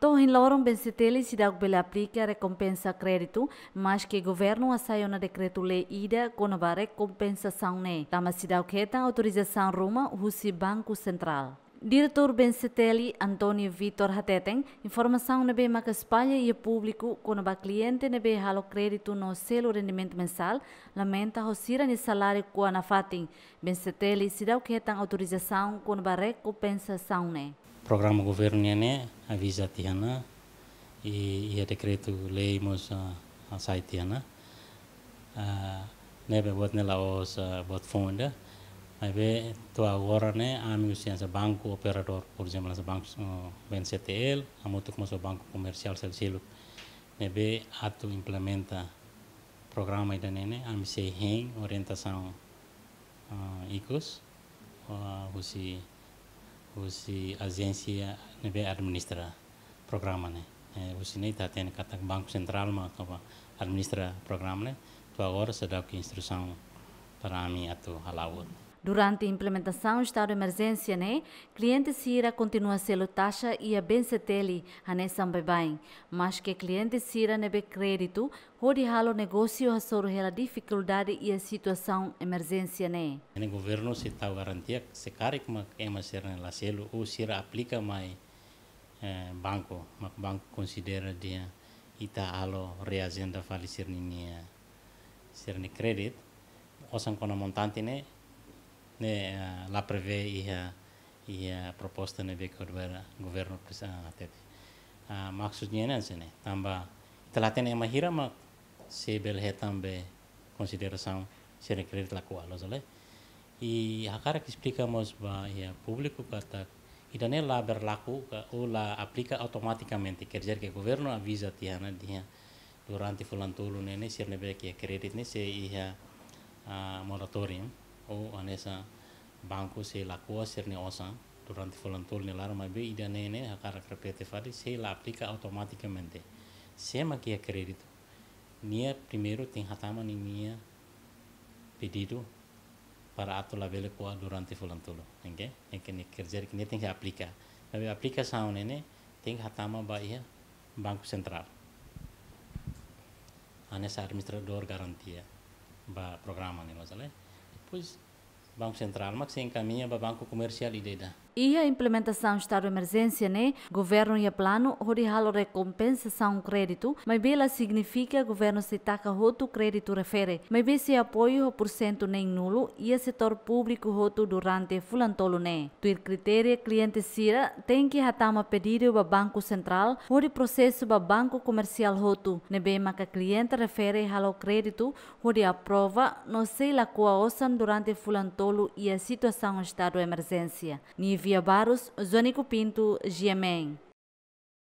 Torrin Loron Bencetelli cidade pela aplica recompensa crédito, mas que governo assaiu na decreto-lei ida com a recompensação ne. Tama cidade que autorização Roma, Russi Banco Central. Diretor Bencetelli Antônio Vitor Hateteng, informação na bem que espalha e público quando o cliente na halo crédito no selo rendimento mensal, lamenta sira ni salário com a nafatin. Bencetelli se dá o que é autorização quando o recompensação O né? Programa governo é, né, avisa tiana e, e a é decreto lei mos a, a sai tiana. Uh, ah, nebe bot nela os uh, bot fonda. aibe tua gorane ami anu usian sa banku operador por jemla sa eh, ben BNCTL amutuk mo banku komersial komersial sa siluk nebe atu implementa programa ida nene ami anu sei heng orienta eh, ikus uh, husi husi agência nebe administra programa ne husi nei ta ten kata banco sentral ma kapa administra programa ne tu agora sa dá que para ami atu halawut Durante a implementação do estado de emergência, né, cliente Cira continua a ser taxa e a bencetele a nessam bem, mas que cliente Cira nebe crédito, rode halo negócio a sorrir a dificuldade e a situação emergência, né. O governo se está garantia se cara que é uma Cira na selo ou Cira aplica mais eh, banco, mas banco considera dia ita halo reagenda falir ni eh, ser ni crédito, o san montante né de la preve ia e ia e proposta na veka governo governo ah, atete ah, e a maksudnya nan sene tamba telaten ema hira mak sebel hetam be consideração ser kredit laku alos ale i hakara explica mos ba ia público kata ida ne la berlaku ka o la aplica automaticamente quer dizer que o governo avisa tiana dia durante fulantulu nene ser nebe que kredit ne se iha ah, moratorium o anesa banku se la kua ne osa durante volantol ne larma be ida ne hakara carattere pete fare se la aplica automaticamente sema ma kia nia primero ting hatama ni nia pedido para ato la vele kua durante volantolo engke enke ne kerja que ne tem que aplica mas aplica ne ne tem hatama ba ia banku sentral anesa administrador garantia ba programa ne masalah Please. Banco Central, mas se encaminha para o Banco Comercial e Deda. E a implementação do estado de emergência, né? Governo e plano, Horihalo recompensação crédito, mas bela significa governo se taca roto crédito refere, mas bem se apoio por cento nem nulo e o setor público roto durante fulantolo né. Tuir critério cliente sira tem que ratar uma pedido para Banco Central, o processo para Banco Comercial roto, né bem maca cliente refere halo crédito, hori aprova, não sei lá qual osan durante fulantolo e a situação estado de emergência. Nívia Barros, Zônico Pinto, Giamém.